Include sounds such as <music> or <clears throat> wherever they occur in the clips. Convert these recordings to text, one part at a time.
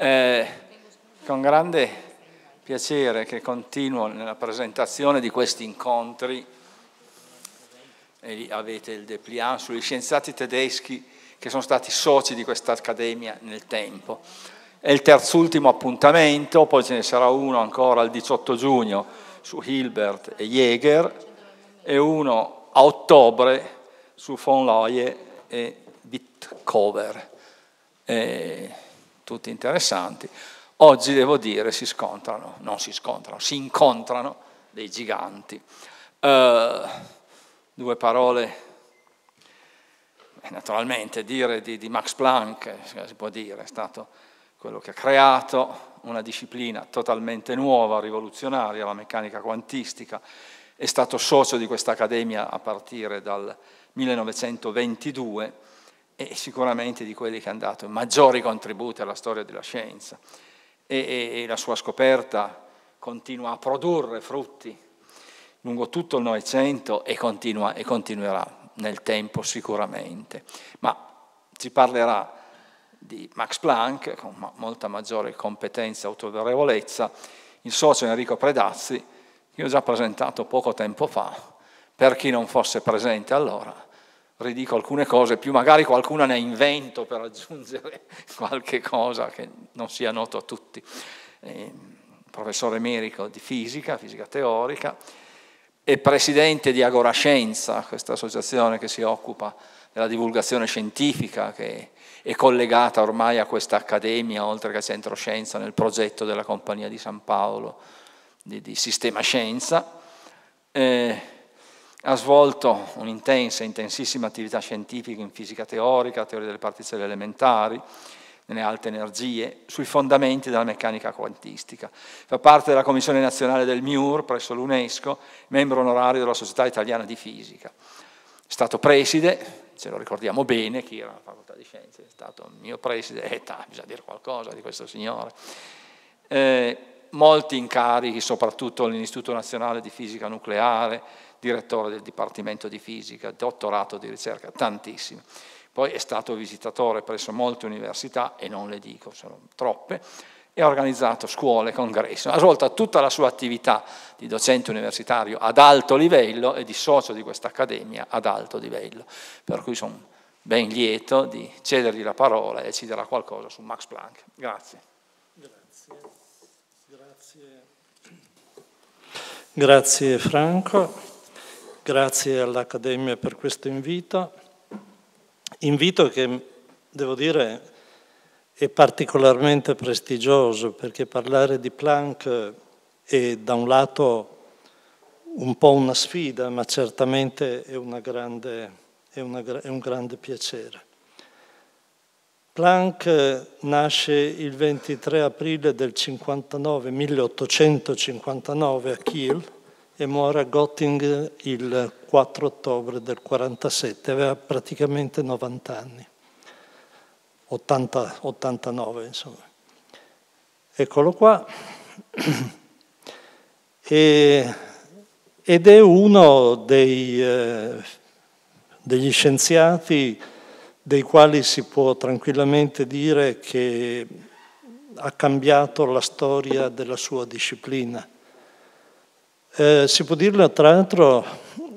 Eh, con grande piacere che continuo nella presentazione di questi incontri, e avete il dépliant sugli scienziati tedeschi che sono stati soci di questa accademia nel tempo. È il terzultimo appuntamento, poi ce ne sarà uno ancora il 18 giugno su Hilbert e Jäger e uno a ottobre su von Loie e Bitcover. Eh, tutti interessanti, oggi devo dire si scontrano, non si scontrano, si incontrano dei giganti. Uh, due parole, naturalmente, dire di, di Max Planck, eh, si può dire, è stato quello che ha creato una disciplina totalmente nuova, rivoluzionaria, la meccanica quantistica, è stato socio di questa accademia a partire dal 1922 è sicuramente di quelli che hanno dato maggiori contributi alla storia della scienza e, e, e la sua scoperta continua a produrre frutti lungo tutto il Novecento e, continua, e continuerà nel tempo sicuramente. Ma si parlerà di Max Planck, con molta maggiore competenza e autorevolezza, il socio Enrico Predazzi, che ho già presentato poco tempo fa, per chi non fosse presente allora, ridico alcune cose, più magari qualcuna ne invento per aggiungere <laughs> qualche cosa che non sia noto a tutti. Eh, professore emerico di fisica, fisica teorica, e presidente di Agorascienza, questa associazione che si occupa della divulgazione scientifica, che è collegata ormai a questa accademia, oltre che al Centro Scienza, nel progetto della Compagnia di San Paolo di, di Sistema Scienza. Eh, ha svolto un'intensa, intensissima attività scientifica in fisica teorica, teoria delle particelle elementari, nelle alte energie, sui fondamenti della meccanica quantistica. Fa parte della Commissione nazionale del MIUR presso l'UNESCO, membro onorario della Società Italiana di Fisica. È stato preside, ce lo ricordiamo bene, chi era la facoltà di scienze, è stato il mio preside, eh, ta, bisogna dire qualcosa di questo signore. Eh, molti incarichi, soprattutto all'Istituto Nazionale di Fisica Nucleare, direttore del Dipartimento di Fisica, dottorato di ricerca, tantissime. Poi è stato visitatore presso molte università, e non le dico, sono troppe, e ha organizzato scuole, congressi. Ha svolto tutta la sua attività di docente universitario ad alto livello e di socio di questa accademia ad alto livello. Per cui sono ben lieto di cedergli la parola e ci darà qualcosa su Max Planck. Grazie. Grazie. Grazie. Grazie Franco. Grazie all'Accademia per questo invito, invito che devo dire è particolarmente prestigioso perché parlare di Planck è da un lato un po' una sfida, ma certamente è, una grande, è, una, è un grande piacere. Planck nasce il 23 aprile del 59, 1859 a Kiel, e muore a Göttingen il 4 ottobre del 47, aveva praticamente 90 anni, 80, 89 insomma. Eccolo qua. <clears throat> E, ed è uno dei, eh, degli scienziati dei quali si può tranquillamente dire che ha cambiato la storia della sua disciplina eh, si può dirlo, tra l'altro,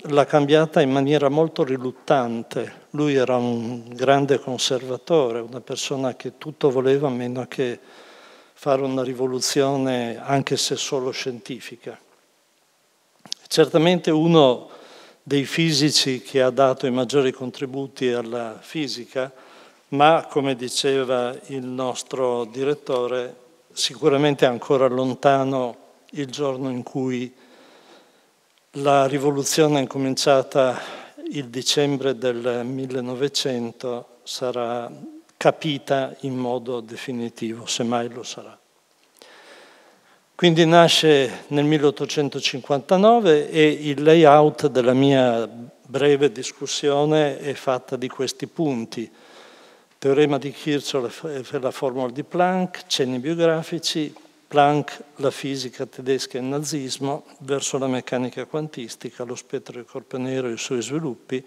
l'ha cambiata in maniera molto riluttante. Lui era un grande conservatore, una persona che tutto voleva meno che fare una rivoluzione, anche se solo scientifica. Certamente uno dei fisici che ha dato i maggiori contributi alla fisica, ma come diceva il nostro direttore, sicuramente è ancora lontano il giorno in cui la rivoluzione è cominciata il dicembre del 1900, sarà capita in modo definitivo, semmai lo sarà. Quindi nasce nel 1859 e il layout della mia breve discussione è fatta di questi punti. Teorema di Kirchhoff e la formula di Planck, cenni biografici, Planck, la fisica tedesca e il nazismo, verso la meccanica quantistica, lo spettro del corpo nero e i suoi sviluppi.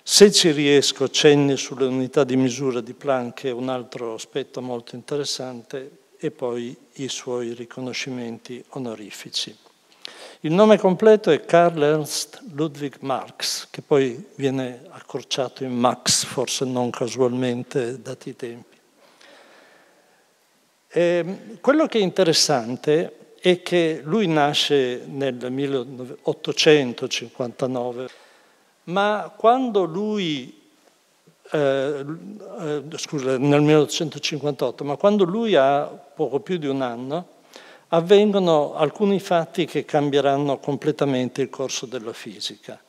Se ci riesco, cenni sulle unità di misura di Planck, che è un altro aspetto molto interessante, e poi i suoi riconoscimenti onorifici. Il nome completo è Karl Ernst Ludwig Marx, che poi viene accorciato in Max, forse non casualmente dati i tempi. Eh, quello che è interessante è che lui nasce nel 1859, ma quando lui eh, eh, scusa, nel 1858, ma quando lui ha poco più di un anno, avvengono alcuni fatti che cambieranno completamente il corso della fisica.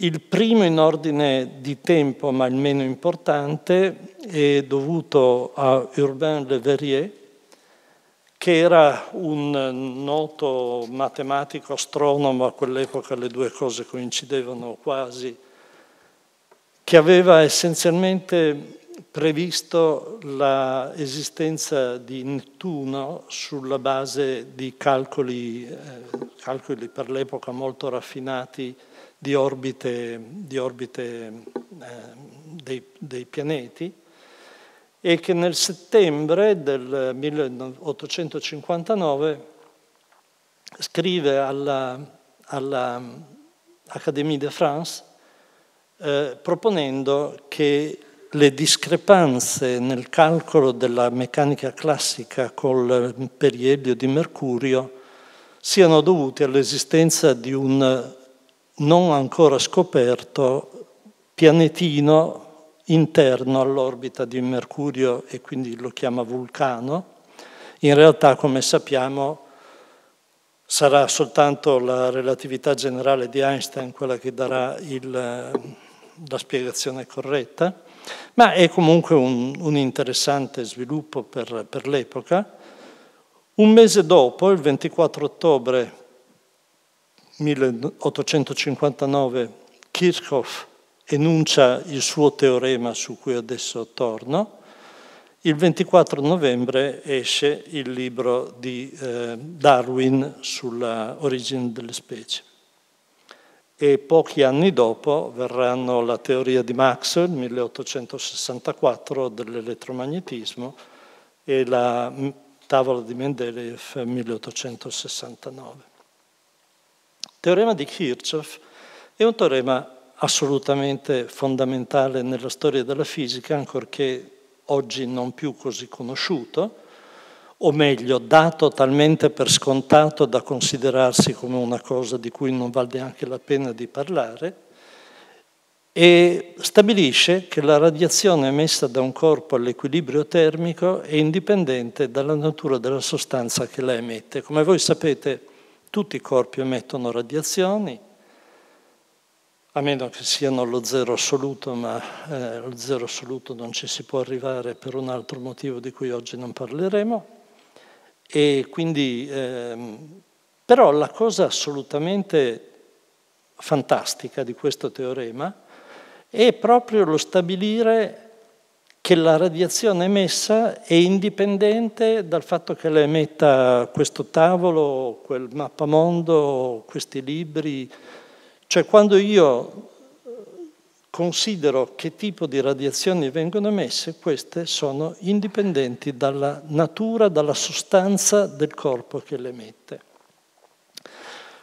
Il primo in ordine di tempo, ma il meno importante, è dovuto a Urbain Le Verrier, che era un noto matematico astronomo, a quell'epoca le due cose coincidevano quasi, che aveva essenzialmente previsto l'esistenza di Nettuno sulla base di calcoli, eh, calcoli per l'epoca molto raffinati di orbite, di orbite eh, dei, dei pianeti e che nel settembre del 1859 scrive all'Académie alla de France eh, proponendo che le discrepanze nel calcolo della meccanica classica col perielio di Mercurio siano dovute all'esistenza di un non ancora scoperto pianetino interno all'orbita di Mercurio e quindi lo chiama Vulcano. In realtà, come sappiamo, sarà soltanto la relatività generale di Einstein quella che darà il, la spiegazione corretta. Ma è comunque un, un interessante sviluppo per, per l'epoca. Un mese dopo, il 24 ottobre 1859, Kirchhoff enuncia il suo teorema su cui adesso torno. Il 24 novembre esce il libro di eh, Darwin sulla origine delle specie e pochi anni dopo verranno la teoria di Maxwell, 1864, dell'elettromagnetismo e la tavola di Mendeleev, 1869. Il teorema di Kirchhoff è un teorema assolutamente fondamentale nella storia della fisica, ancorché oggi non più così conosciuto, o meglio dato talmente per scontato da considerarsi come una cosa di cui non vale neanche la pena di parlare, e stabilisce che la radiazione emessa da un corpo all'equilibrio termico è indipendente dalla natura della sostanza che la emette. Come voi sapete, tutti i corpi emettono radiazioni, a meno che siano lo zero assoluto, ma eh, lo zero assoluto non ci si può arrivare per un altro motivo di cui oggi non parleremo. E quindi, ehm, però la cosa assolutamente fantastica di questo teorema è proprio lo stabilire che la radiazione emessa è indipendente dal fatto che la emetta questo tavolo, quel mappamondo, questi libri. Cioè quando io considero che tipo di radiazioni vengono emesse, queste sono indipendenti dalla natura, dalla sostanza del corpo che le emette.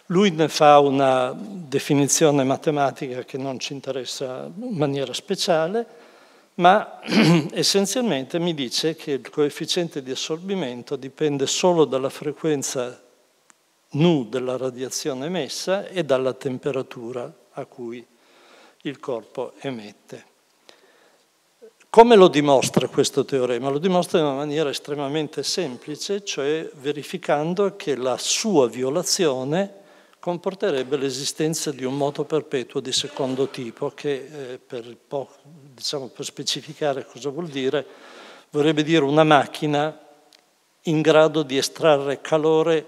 Lui ne fa una definizione matematica che non ci interessa in maniera speciale, ma <clears throat> essenzialmente mi dice che il coefficiente di assorbimento dipende solo dalla frequenza nu della radiazione emessa e dalla temperatura a cui è il corpo emette. Come lo dimostra questo teorema? Lo dimostra in una maniera estremamente semplice, cioè verificando che la sua violazione comporterebbe l'esistenza di un moto perpetuo di secondo tipo, che eh, per, diciamo, per specificare cosa vuol dire, vorrebbe dire una macchina in grado di estrarre calore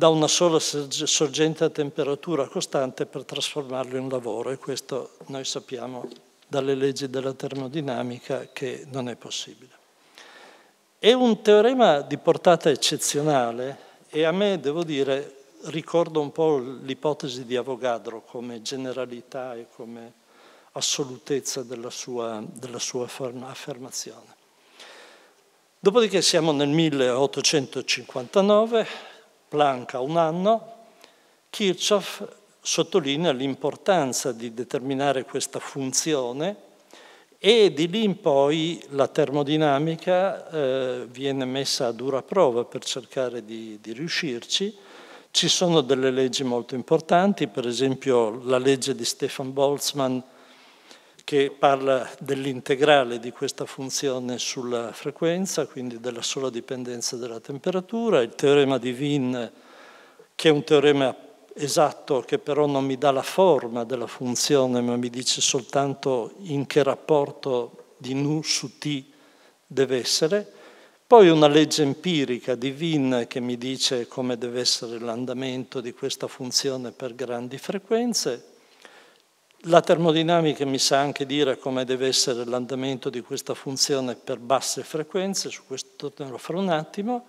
da una sola sorgente a temperatura costante per trasformarlo in lavoro e questo noi sappiamo dalle leggi della termodinamica che non è possibile. È un teorema di portata eccezionale e a me, devo dire, ricordo un po' l'ipotesi di Avogadro come generalità e come assolutezza della sua, della sua affermazione. Dopodiché siamo nel 1859, Planck a un anno, Kirchhoff sottolinea l'importanza di determinare questa funzione e di lì in poi la termodinamica eh, viene messa a dura prova per cercare di, di riuscirci. Ci sono delle leggi molto importanti, per esempio la legge di Stefan Boltzmann che parla dell'integrale di questa funzione sulla frequenza, quindi della sola dipendenza dalla temperatura, il teorema di Wien, che è un teorema esatto che però non mi dà la forma della funzione, ma mi dice soltanto in che rapporto di nu su t deve essere, poi una legge empirica di Wien che mi dice come deve essere l'andamento di questa funzione per grandi frequenze, la termodinamica mi sa anche dire come deve essere l'andamento di questa funzione per basse frequenze, su questo tornerò fra un attimo,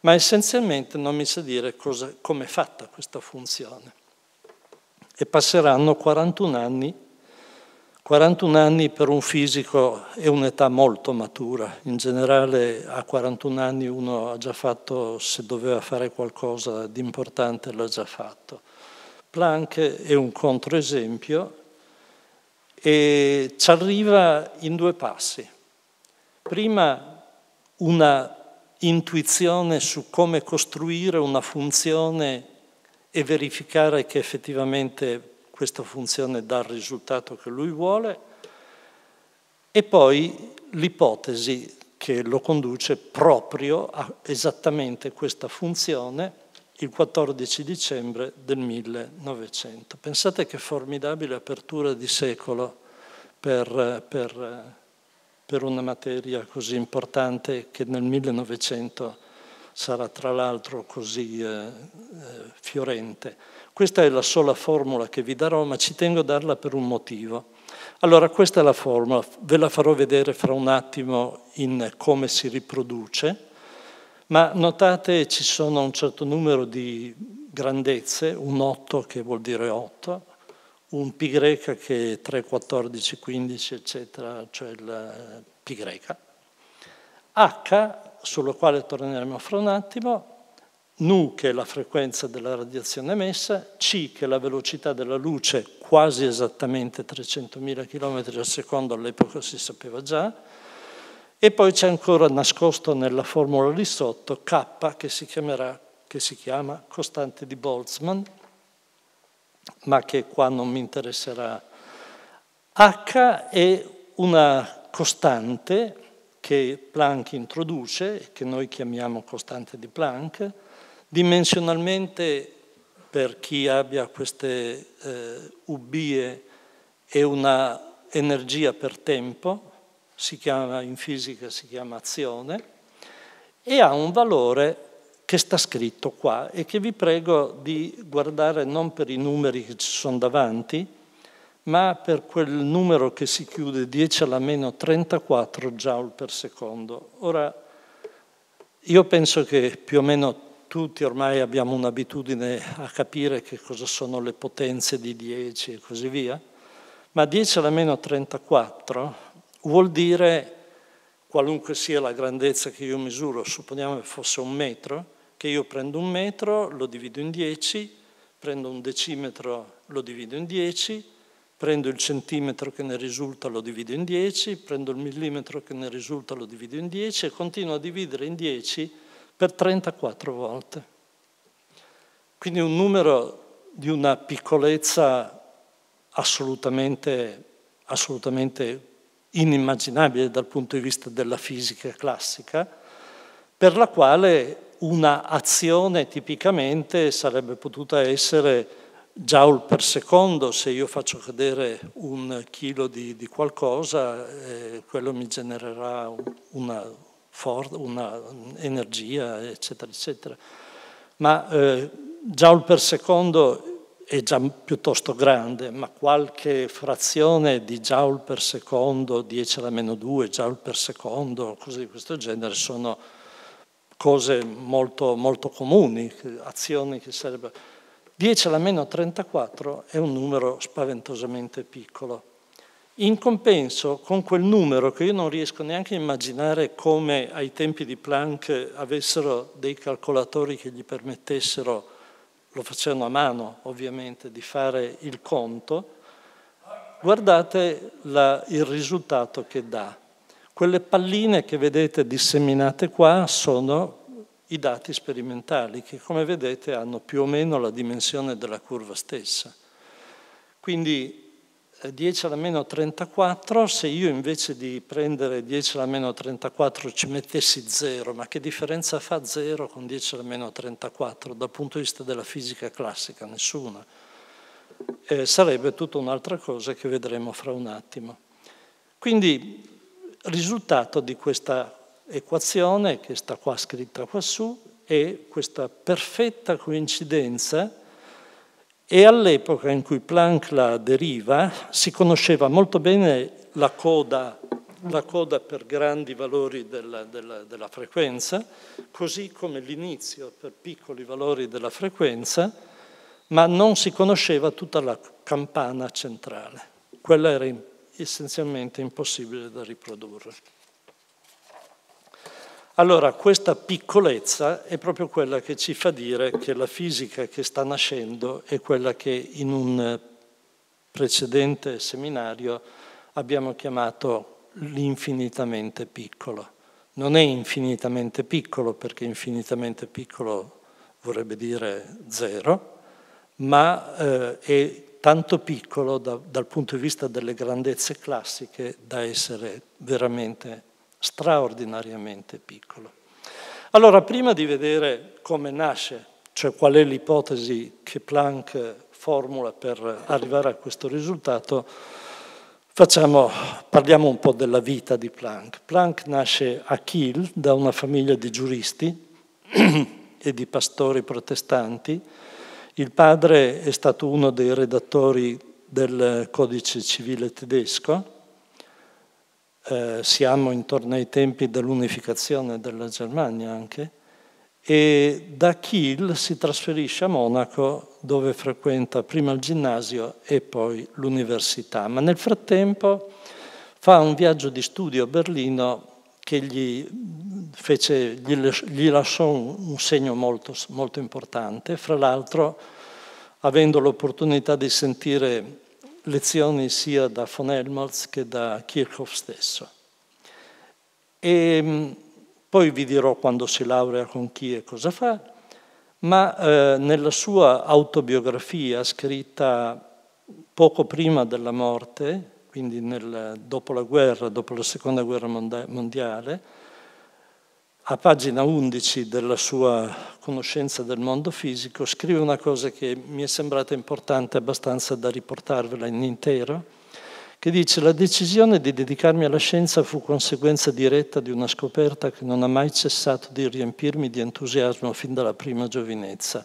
ma essenzialmente non mi sa dire come è fatta questa funzione. E passeranno 41 anni, 41 anni per un fisico è un'età molto matura, in generale a 41 anni uno ha già fatto, se doveva fare qualcosa di importante l'ha già fatto. Planck è un controesempio e ci arriva in due passi. Prima una intuizione su come costruire una funzione e verificare che effettivamente questa funzione dà il risultato che lui vuole, e poi l'ipotesi che lo conduce proprio a esattamente questa funzione il 14 dicembre del 1900. Pensate che formidabile apertura di secolo per, per, per una materia così importante che nel 1900 sarà tra l'altro così eh, eh, fiorente. Questa è la sola formula che vi darò, ma ci tengo a darla per un motivo. Allora, questa è la formula, ve la farò vedere fra un attimo in come si riproduce ma notate ci sono un certo numero di grandezze, un 8 che vuol dire 8, un π che è 3, 14, 15, eccetera, cioè il π. Eh, H, sulla quale torneremo fra un attimo, nu che è la frequenza della radiazione emessa, c che è la velocità della luce, quasi esattamente 300.000 km al secondo, all'epoca si sapeva già, e poi c'è ancora nascosto nella formula lì sotto K che si, chiamerà, che si chiama costante di Boltzmann, ma che qua non mi interesserà. H è una costante che Planck introduce, che noi chiamiamo costante di Planck, dimensionalmente per chi abbia queste eh, ubie è una energia per tempo, si chiama, in fisica si chiama azione, e ha un valore che sta scritto qua e che vi prego di guardare non per i numeri che ci sono davanti, ma per quel numero che si chiude 10 alla meno 34 joule per secondo. Ora, io penso che più o meno tutti ormai abbiamo un'abitudine a capire che cosa sono le potenze di 10 e così via, ma 10 alla meno 34 vuol dire, qualunque sia la grandezza che io misuro, supponiamo che fosse un metro, che io prendo un metro, lo divido in 10, prendo un decimetro, lo divido in 10, prendo il centimetro che ne risulta, lo divido in 10, prendo il millimetro che ne risulta, lo divido in 10 e continuo a dividere in 10 per 34 volte. Quindi un numero di una piccolezza assolutamente, assolutamente inimmaginabile dal punto di vista della fisica classica, per la quale una azione tipicamente sarebbe potuta essere joule per secondo, se io faccio cadere un chilo di, di qualcosa, eh, quello mi genererà una, una, energia, eccetera, eccetera. Ma eh, joule per secondo è già piuttosto grande, ma qualche frazione di joule per secondo, 10 alla meno 2, joule per secondo, cose di questo genere, sono cose molto, molto comuni, azioni che sarebbero... 10 alla meno 34 è un numero spaventosamente piccolo. In compenso, con quel numero che io non riesco neanche a immaginare come ai tempi di Planck avessero dei calcolatori che gli permettessero lo facevano a mano ovviamente, di fare il conto, guardate la, il risultato che dà. Quelle palline che vedete disseminate qua sono i dati sperimentali che come vedete hanno più o meno la dimensione della curva stessa. Quindi 10 alla meno 34, se io invece di prendere 10 alla meno 34 ci mettessi 0, ma che differenza fa 0 con 10 alla meno 34 dal punto di vista della fisica classica? Nessuna. Eh, sarebbe tutta un'altra cosa che vedremo fra un attimo. Quindi il risultato di questa equazione, che sta qua scritta quassù è questa perfetta coincidenza e all'epoca in cui Planck la deriva si conosceva molto bene la coda, la coda per grandi valori della, della, della frequenza, così come l'inizio per piccoli valori della frequenza, ma non si conosceva tutta la campana centrale. Quella era essenzialmente impossibile da riprodurre. Allora questa piccolezza è proprio quella che ci fa dire che la fisica che sta nascendo è quella che in un precedente seminario abbiamo chiamato l'infinitamente piccolo. Non è infinitamente piccolo perché infinitamente piccolo vorrebbe dire zero, ma eh, è tanto piccolo da, dal punto di vista delle grandezze classiche da essere veramente piccolo straordinariamente piccolo. Allora, prima di vedere come nasce, cioè qual è l'ipotesi che Planck formula per arrivare a questo risultato, facciamo, parliamo un po' della vita di Planck. Planck nasce a Kiel da una famiglia di giuristi <clears throat> e di pastori protestanti. Il padre è stato uno dei redattori del codice civile tedesco eh, siamo intorno ai tempi dell'unificazione della Germania anche, e da Kiel si trasferisce a Monaco dove frequenta prima il ginnasio e poi l'università, ma nel frattempo fa un viaggio di studio a Berlino che gli, fece, gli lasciò un segno molto, molto importante, fra l'altro avendo l'opportunità di sentire lezioni sia da von Helmholtz che da Kirchhoff stesso. E mm, poi vi dirò quando si laurea con chi e cosa fa, ma eh, nella sua autobiografia scritta poco prima della morte, quindi nel, dopo la guerra, dopo la seconda guerra mondiale, a pagina 11 della sua conoscenza del mondo fisico, scrive una cosa che mi è sembrata importante abbastanza da riportarvela in intero, che dice la decisione di dedicarmi alla scienza fu conseguenza diretta di una scoperta che non ha mai cessato di riempirmi di entusiasmo fin dalla prima giovinezza.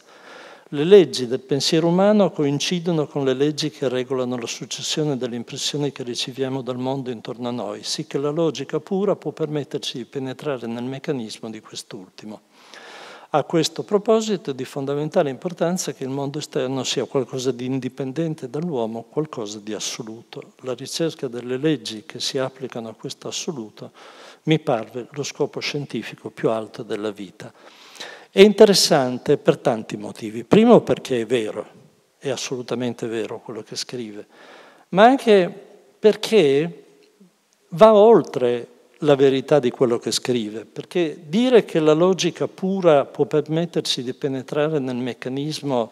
Le leggi del pensiero umano coincidono con le leggi che regolano la successione delle impressioni che riceviamo dal mondo intorno a noi, sì che la logica pura può permetterci di penetrare nel meccanismo di quest'ultimo. A questo proposito è di fondamentale importanza che il mondo esterno sia qualcosa di indipendente dall'uomo, qualcosa di assoluto. La ricerca delle leggi che si applicano a questo assoluto mi parve lo scopo scientifico più alto della vita. È interessante per tanti motivi. Primo perché è vero, è assolutamente vero quello che scrive, ma anche perché va oltre la verità di quello che scrive, perché dire che la logica pura può permettersi di penetrare nel meccanismo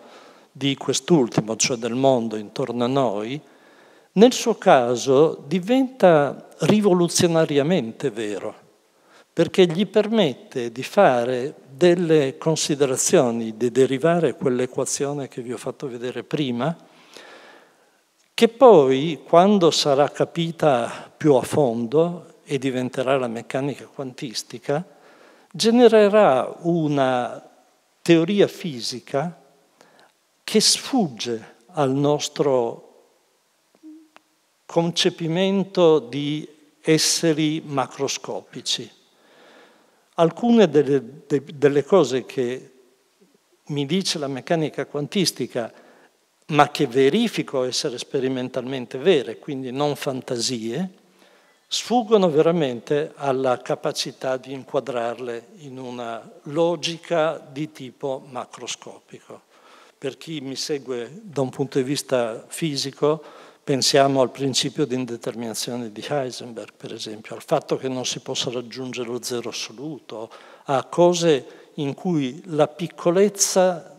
di quest'ultimo, cioè del mondo intorno a noi, nel suo caso diventa rivoluzionariamente vero, perché gli permette di fare delle considerazioni di derivare quell'equazione che vi ho fatto vedere prima, che poi, quando sarà capita più a fondo e diventerà la meccanica quantistica, genererà una teoria fisica che sfugge al nostro concepimento di esseri macroscopici alcune delle, de, delle cose che mi dice la meccanica quantistica, ma che verifico essere sperimentalmente vere, quindi non fantasie, sfuggono veramente alla capacità di inquadrarle in una logica di tipo macroscopico. Per chi mi segue da un punto di vista fisico, Pensiamo al principio di indeterminazione di Heisenberg, per esempio, al fatto che non si possa raggiungere lo zero assoluto, a cose in cui la piccolezza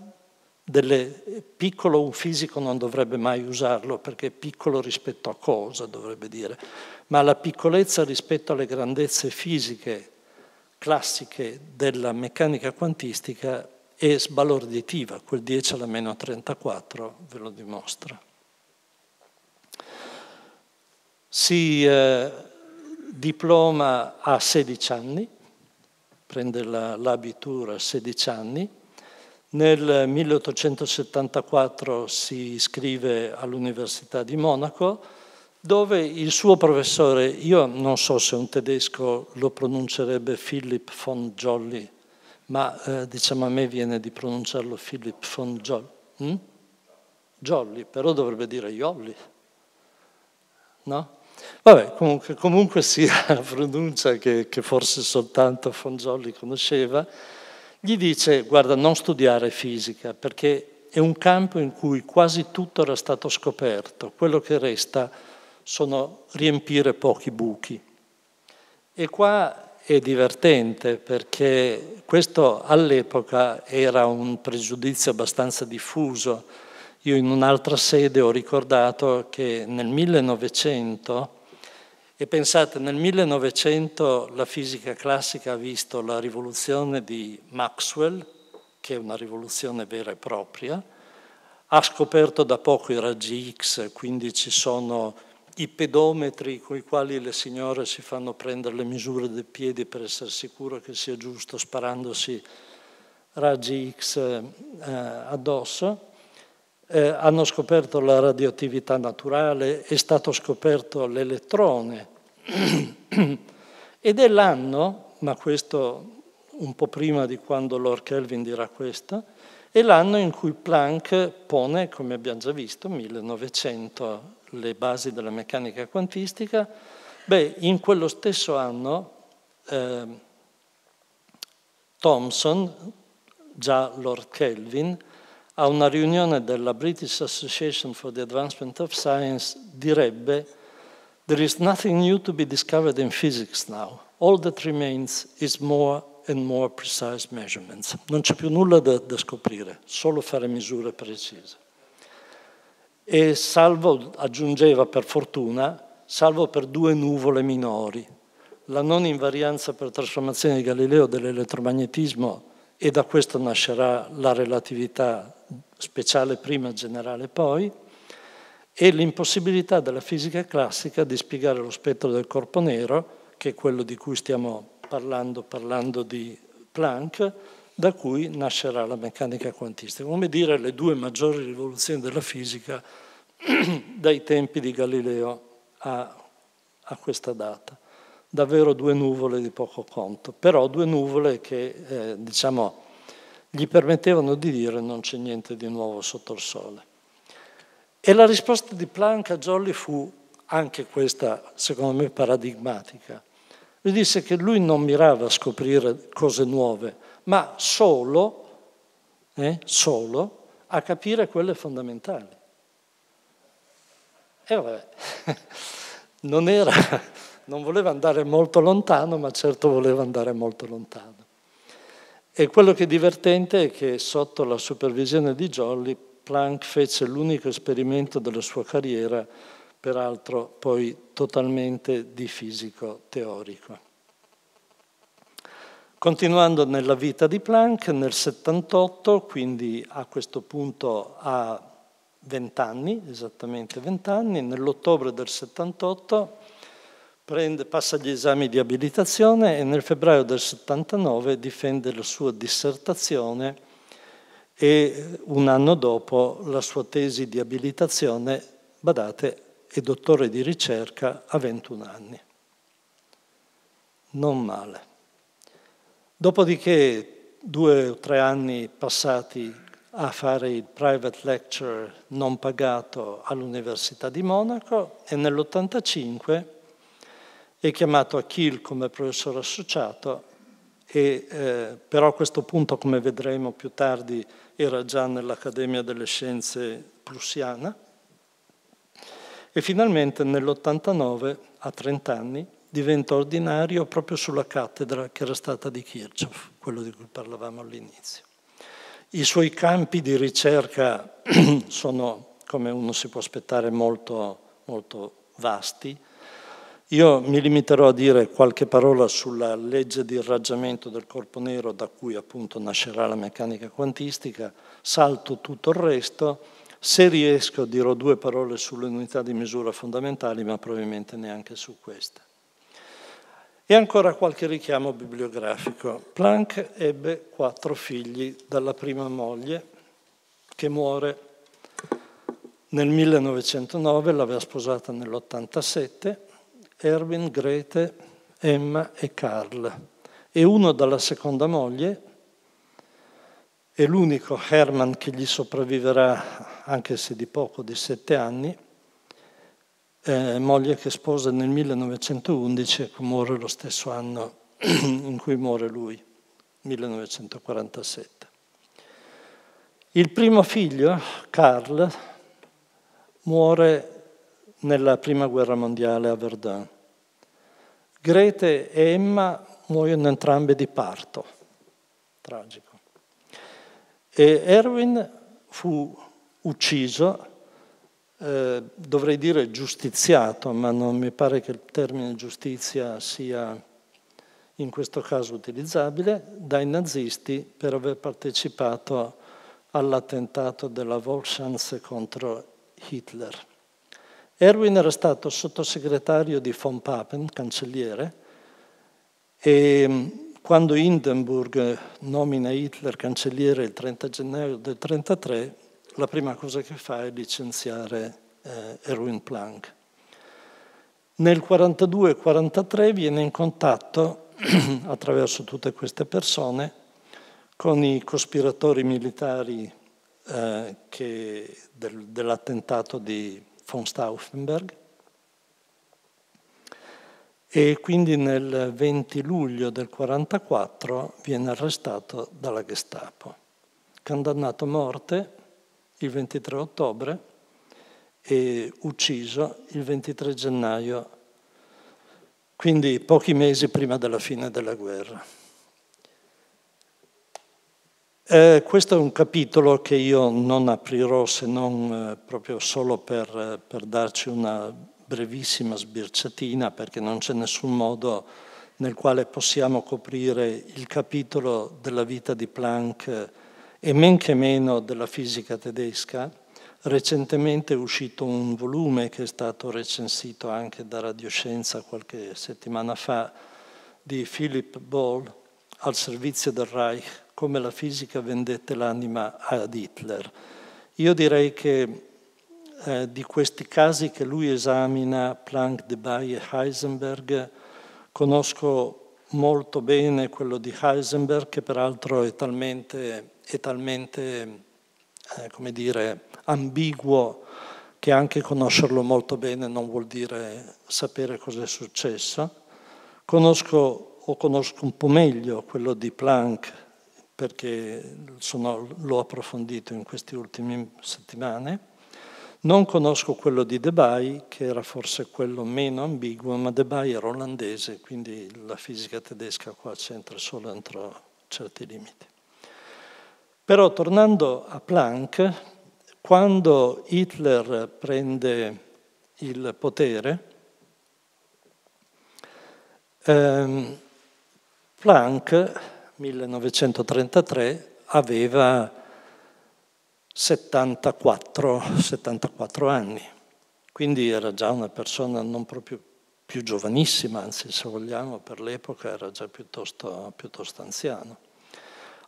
delle, piccolo un fisico non dovrebbe mai usarlo perché piccolo rispetto a cosa dovrebbe dire, ma la piccolezza rispetto alle grandezze fisiche classiche della meccanica quantistica è sbalorditiva, quel 10 alla meno 34 ve lo dimostra si eh, diploma a 16 anni, prende l'abitura a 16 anni, nel 1874 si iscrive all'Università di Monaco, dove il suo professore, io non so se un tedesco lo pronuncerebbe Philip von Jolly, ma eh, diciamo a me viene di pronunciarlo Philip von Jolly. Hm? Jolly, però dovrebbe dire Jolly, no? Vabbè, comunque, comunque sia la pronuncia che, che forse soltanto Fongiolli conosceva, gli dice guarda non studiare fisica perché è un campo in cui quasi tutto era stato scoperto, quello che resta sono riempire pochi buchi. E qua è divertente perché questo all'epoca era un pregiudizio abbastanza diffuso io in un'altra sede ho ricordato che nel 1900, e pensate, nel 1900 la fisica classica ha visto la rivoluzione di Maxwell, che è una rivoluzione vera e propria, ha scoperto da poco i raggi X, quindi ci sono i pedometri con i quali le signore si fanno prendere le misure dei piedi per essere sicuro che sia giusto sparandosi raggi X eh, addosso eh, hanno scoperto la radioattività naturale, è stato scoperto l'elettrone. <clears throat> Ed è l'anno, ma questo un po' prima di quando Lord Kelvin dirà questo, è l'anno in cui Planck pone, come abbiamo già visto, 1900, le basi della meccanica quantistica. Beh, in quello stesso anno eh, Thomson, già Lord Kelvin, a una riunione della British Association for the Advancement of Science direbbe There is nothing new to be discovered in physics now. All that remains is more and more precise measurements. Non c'è più nulla da, da scoprire, solo fare misure precise. E salvo, aggiungeva per fortuna, salvo per due nuvole minori. La non invarianza per trasformazione di Galileo dell'elettromagnetismo e da questo nascerà la relatività speciale prima e generale poi, e l'impossibilità della fisica classica di spiegare lo spettro del corpo nero, che è quello di cui stiamo parlando, parlando di Planck, da cui nascerà la meccanica quantistica. Come dire, le due maggiori rivoluzioni della fisica <clears throat> dai tempi di Galileo a, a questa data davvero due nuvole di poco conto, però due nuvole che eh, diciamo, gli permettevano di dire non c'è niente di nuovo sotto il sole. E la risposta di Planck a Jolly fu anche questa, secondo me, paradigmatica. Lui disse che lui non mirava a scoprire cose nuove, ma solo, eh, solo a capire quelle fondamentali. E vabbè, <laughs> non era non voleva andare molto lontano, ma certo voleva andare molto lontano. E quello che è divertente è che sotto la supervisione di Jolly, Planck fece l'unico esperimento della sua carriera, peraltro poi totalmente di fisico teorico. Continuando nella vita di Planck, nel 78, quindi a questo punto ha 20 anni, esattamente 20 anni, nell'ottobre del 78 prende, passa gli esami di abilitazione e nel febbraio del 79 difende la sua dissertazione e eh, un anno dopo la sua tesi di abilitazione, badate, è dottore di ricerca a 21 anni. Non male. Dopodiché due o tre anni passati a fare il private lecture non pagato all'Università di Monaco e nell'85 è chiamato Achille come professore associato, e, eh, però a questo punto, come vedremo più tardi, era già nell'Accademia delle Scienze prussiana. E finalmente nell'89, a 30 anni, diventa ordinario proprio sulla cattedra che era stata di Kirchhoff, quello di cui parlavamo all'inizio. I suoi campi di ricerca <clears throat> sono, come uno si può aspettare, molto, molto vasti, io mi limiterò a dire qualche parola sulla legge di irraggiamento del corpo nero da cui appunto nascerà la meccanica quantistica, salto tutto il resto, se riesco dirò due parole sulle unità di misura fondamentali, ma probabilmente neanche su queste. E ancora qualche richiamo bibliografico. Planck ebbe quattro figli dalla prima moglie che muore nel 1909, l'aveva sposata nell'87, Erwin, Grete, Emma e Karl, e uno dalla seconda moglie, e l'unico Hermann che gli sopravviverà, anche se di poco, di sette anni, eh, moglie che sposa nel 1911 e che muore lo stesso anno <clears throat> in cui muore lui, 1947. Il primo figlio, Karl, muore nella Prima Guerra Mondiale a Verdun. Grete e Emma muoiono entrambe di parto, tragico. E Erwin fu ucciso, eh, dovrei dire giustiziato, ma non mi pare che il termine giustizia sia in questo caso utilizzabile, dai nazisti per aver partecipato all'attentato della Volksschanze contro Hitler. Erwin era stato sottosegretario di von Papen, cancelliere, e mm, quando Hindenburg eh, nomina Hitler cancelliere il 30 gennaio del 1933, la prima cosa che fa è licenziare eh, Erwin Planck. Nel 1942-1943 viene in contatto, <clears throat> attraverso tutte queste persone, con i cospiratori militari eh, che, del, dell'attentato di von Stauffenberg. E quindi nel 20 luglio del 1944 viene arrestato dalla Gestapo, condannato a morte il 23 ottobre e ucciso il 23 gennaio, quindi pochi mesi prima della fine della guerra. Eh, questo è un capitolo che io non aprirò se non eh, proprio solo per, eh, per, darci una brevissima sbirciatina, perché non c'è nessun modo nel quale possiamo coprire il capitolo della vita di Planck e men che meno della fisica tedesca. Recentemente è uscito un volume che è stato recensito anche da Radioscienza qualche settimana fa di Philip Boll al servizio del Reich come la fisica vendette l'anima ad Hitler. Io direi che eh, di questi casi che lui esamina, Planck, Debye e Heisenberg, conosco molto bene quello di Heisenberg, che peraltro è talmente, è talmente eh, come dire, ambiguo che anche conoscerlo molto bene non vuol dire sapere cosa è successo. Conosco o conosco un po' meglio quello di Planck, perché sono, l'ho approfondito in queste ultime settimane. Non conosco quello di Debye, che era forse quello meno ambiguo, ma Debye era olandese, quindi la fisica tedesca qua c'entra solo entro certi limiti. Però tornando a Planck, quando Hitler prende il potere, ehm, Planck 1933 aveva 74, 74 anni, quindi era già una persona non proprio più giovanissima, anzi se vogliamo per l'epoca era già piuttosto, piuttosto anziano.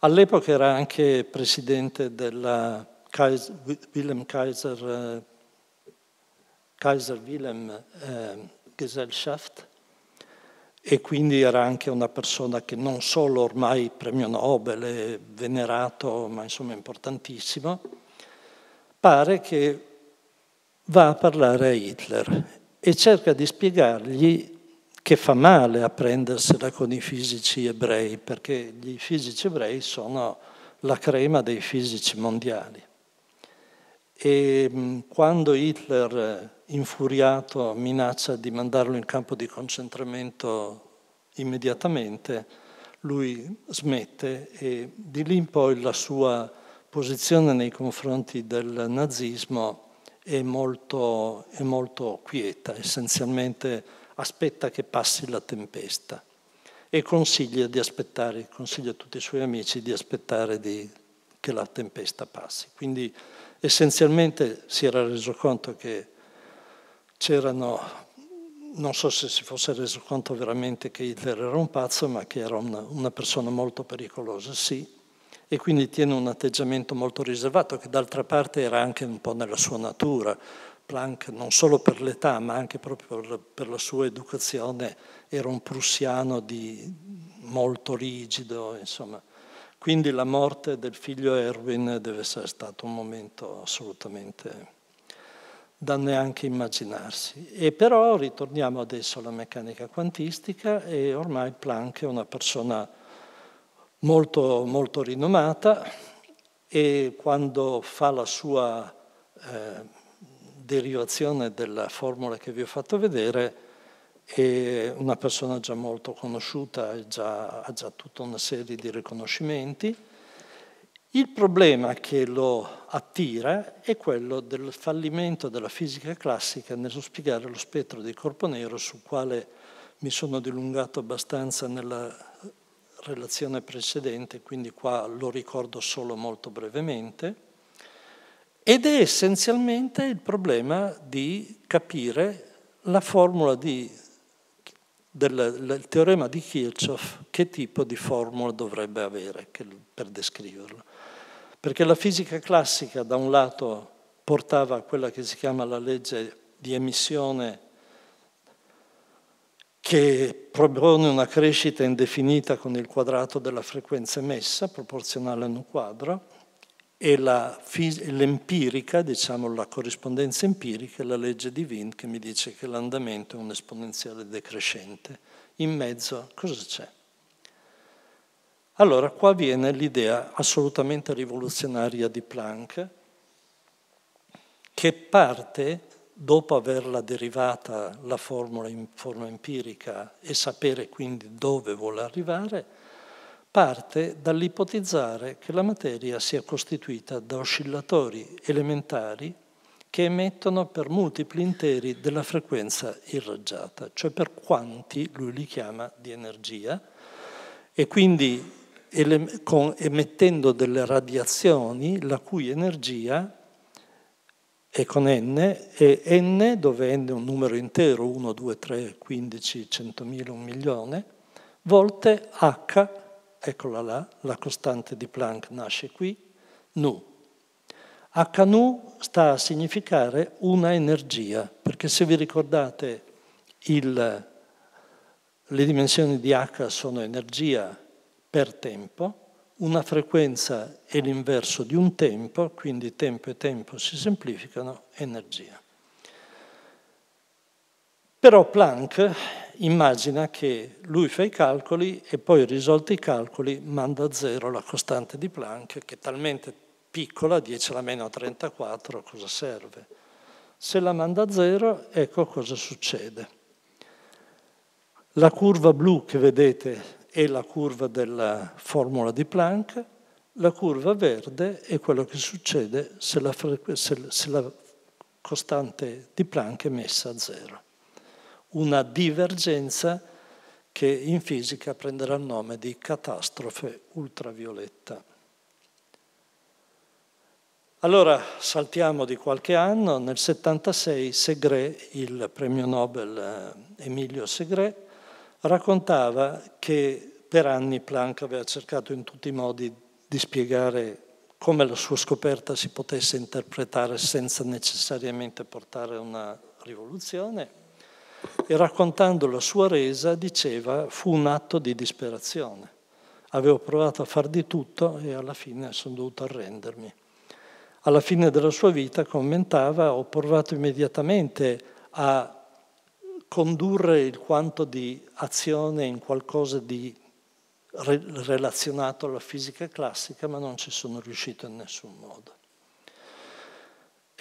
All'epoca era anche presidente della Kaiser, Wilhelm Kaiser, eh, Kaiser Wilhelm eh, Gesellschaft, e quindi era anche una persona che non solo ormai premio Nobel, venerato, ma insomma importantissimo, pare che va a parlare a Hitler e cerca di spiegargli che fa male a prendersela con i fisici ebrei, perché i fisici ebrei sono la crema dei fisici mondiali. E quando Hitler infuriato minaccia di mandarlo in campo di concentramento immediatamente, lui smette e di lì in poi la sua posizione nei confronti del nazismo è molto, è molto quieta, essenzialmente aspetta che passi la tempesta e consiglia, di aspettare, consiglia a tutti i suoi amici di aspettare di, che la tempesta passi. Quindi essenzialmente si era reso conto che c'erano non so se si fosse reso conto veramente che Hitler era un pazzo, ma che era una, una, persona molto pericolosa, sì, e quindi tiene un atteggiamento molto riservato, che d'altra parte era anche un po' nella sua natura. Planck, non solo per l'età, ma anche proprio per la, per la sua educazione, era un prussiano di, molto rigido, insomma. Quindi la morte del figlio Erwin deve essere stato un momento assolutamente da neanche immaginarsi. E però ritorniamo adesso alla meccanica quantistica e ormai Planck è una persona molto, molto rinomata e quando fa la sua eh, derivazione della formula che vi ho fatto vedere è una persona già molto conosciuta, già, ha già tutta una serie di riconoscimenti il problema che lo attira è quello del fallimento della fisica classica nel spiegare lo spettro del corpo nero sul quale mi sono dilungato abbastanza nella relazione precedente, quindi qua lo ricordo solo molto brevemente, ed è essenzialmente il problema di capire la formula di del teorema di Kirchhoff che tipo di formula dovrebbe avere per descriverlo. Perché la fisica classica da un lato portava a quella che si chiama la legge di emissione che propone una crescita indefinita con il quadrato della frequenza emessa, proporzionale a un quadro, e la, l'empirica, diciamo la corrispondenza empirica, è la legge di Wien che mi dice che l'andamento è un esponenziale decrescente. In mezzo cosa c'è? Allora qua viene l'idea assolutamente rivoluzionaria di Planck che parte, dopo averla derivata la formula in forma empirica e sapere quindi dove vuole arrivare, parte dall'ipotizzare che la materia sia costituita da oscillatori elementari che emettono per multipli interi della frequenza irraggiata, cioè per quanti lui li chiama di energia, e quindi emettendo delle radiazioni la cui energia è con n, e n, dove n è un numero intero, 1, 2, 3, 15, 100.000, un milione, volte h eccola là, la costante di Planck nasce qui, nu. H nu sta a significare una energia, perché se vi ricordate il, le dimensioni di H sono energia per tempo, una frequenza è l'inverso di un tempo, quindi tempo e tempo si semplificano, energia. Però Planck immagina che lui fa i calcoli e poi risolti i calcoli manda a zero la costante di Planck che è talmente piccola, 10 alla meno 34, cosa serve? Se la manda a zero, ecco cosa succede. La curva blu che vedete è la curva della formula di Planck, la curva verde è quello che succede se la, se la costante di Planck è messa a zero una divergenza che in fisica prenderà il nome di catastrofe ultravioletta. Allora saltiamo di qualche anno, nel 76 Segre, il premio Nobel eh, Emilio Segre, raccontava che per anni Planck aveva cercato in tutti i modi di spiegare come la sua scoperta si potesse interpretare senza necessariamente portare a una rivoluzione e raccontando la sua resa diceva fu un atto di disperazione. Avevo provato a far di tutto e alla fine sono dovuto arrendermi. Alla fine della sua vita commentava ho provato immediatamente a condurre il quanto di azione in qualcosa di relazionato alla fisica classica, ma non ci sono riuscito in nessun modo.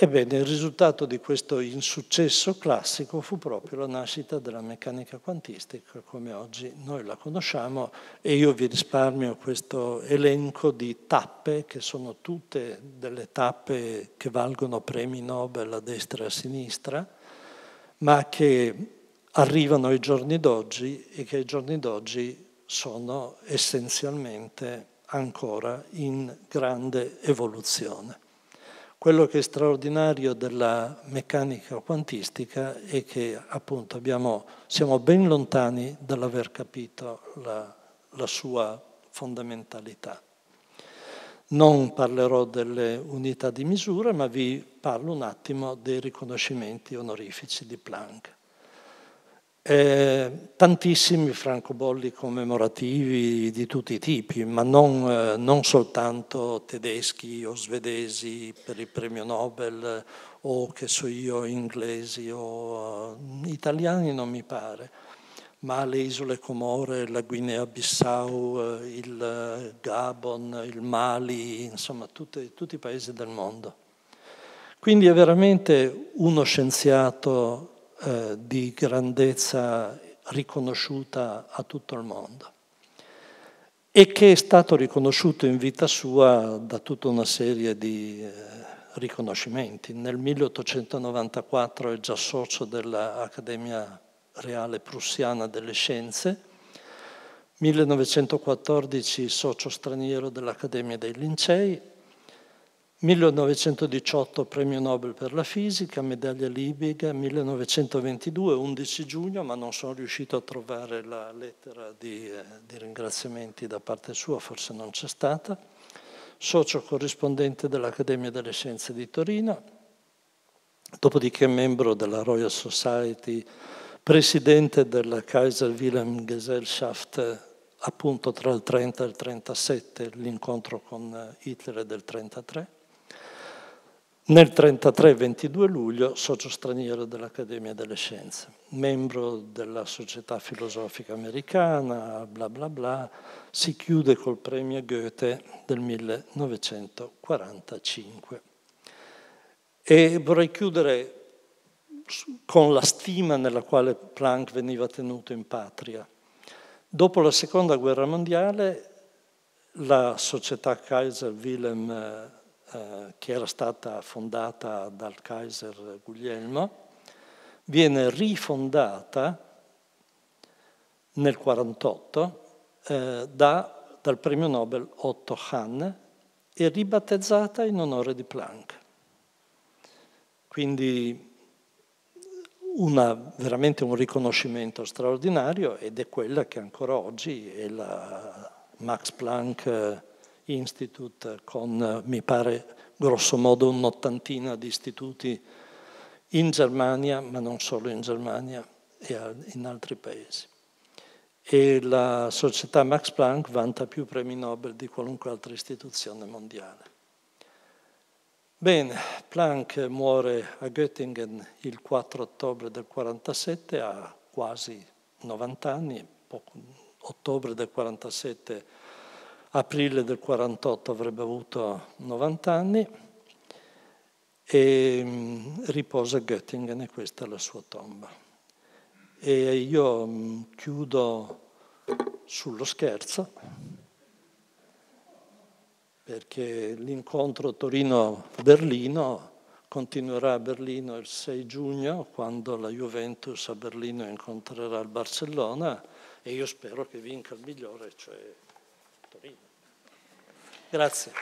Ebbene, il risultato di questo insuccesso classico fu proprio la nascita della meccanica quantistica, come oggi noi la conosciamo, e io vi risparmio questo elenco di tappe, che sono tutte delle tappe che valgono premi Nobel a destra e a sinistra, ma che arrivano ai giorni d'oggi e che ai giorni d'oggi sono essenzialmente ancora in grande evoluzione. Quello che è straordinario della meccanica quantistica è che appunto abbiamo, siamo ben lontani dall'aver capito la, la sua fondamentalità. Non parlerò delle unità di misura, ma vi parlo un attimo dei riconoscimenti onorifici di Planck. Eh, tantissimi francobolli commemorativi di tutti i tipi, ma non, eh, non, soltanto tedeschi o svedesi per il premio Nobel o che so io inglesi o uh, italiani non mi pare, ma le isole Comore, la Guinea-Bissau, eh, il Gabon, il Mali, insomma tutte, tutti i paesi del mondo. Quindi è veramente uno scienziato eh, di grandezza riconosciuta a tutto il mondo e che è stato riconosciuto in vita sua da tutta una serie di eh, riconoscimenti. Nel 1894 è già socio dell'Accademia Reale Prussiana delle Scienze, 1914 socio straniero dell'Accademia dei Lincei 1918 premio Nobel per la fisica, medaglia Liebig, 1922 11 giugno, ma non sono riuscito a trovare la lettera di, eh, di ringraziamenti da parte sua, forse non c'è stata, socio corrispondente dell'Accademia delle Scienze di Torino, dopodiché membro della Royal Society, presidente della Kaiser Wilhelm Gesellschaft appunto tra il 30 e il 37, l'incontro con eh, Hitler del 33, nel 1933, 22 luglio, socio straniero dell'Accademia delle Scienze, membro della Società Filosofica Americana, bla bla bla, si chiude col premio Goethe del 1945. E vorrei chiudere con la stima nella quale Planck veniva tenuto in patria. Dopo la seconda guerra mondiale, la società Kaiser Wilhelm eh, eh, che era stata fondata dal Kaiser Guglielmo, viene rifondata nel 1948 eh, da, dal premio Nobel Otto Hahn e ribattezzata in onore di Planck. Quindi una, veramente un riconoscimento straordinario ed è quella che ancora oggi è la Max Planck eh, Institute con, eh, mi pare, grosso modo un'ottantina di istituti in Germania, ma non solo in Germania, e in altri paesi. E la società Max Planck vanta più premi Nobel di qualunque altra istituzione mondiale. Bene, Planck muore a Göttingen il 4 ottobre del 1947, ha quasi 90 anni, ottobre del 1947 aprile del 48 avrebbe avuto 90 anni e mm, riposa a Göttingen e questa è la sua tomba. E io mm, chiudo sullo scherzo perché l'incontro Torino-Berlino continuerà a Berlino il 6 giugno quando la Juventus a Berlino incontrerà il Barcellona e io spero che vinca il migliore, cioè Grazie.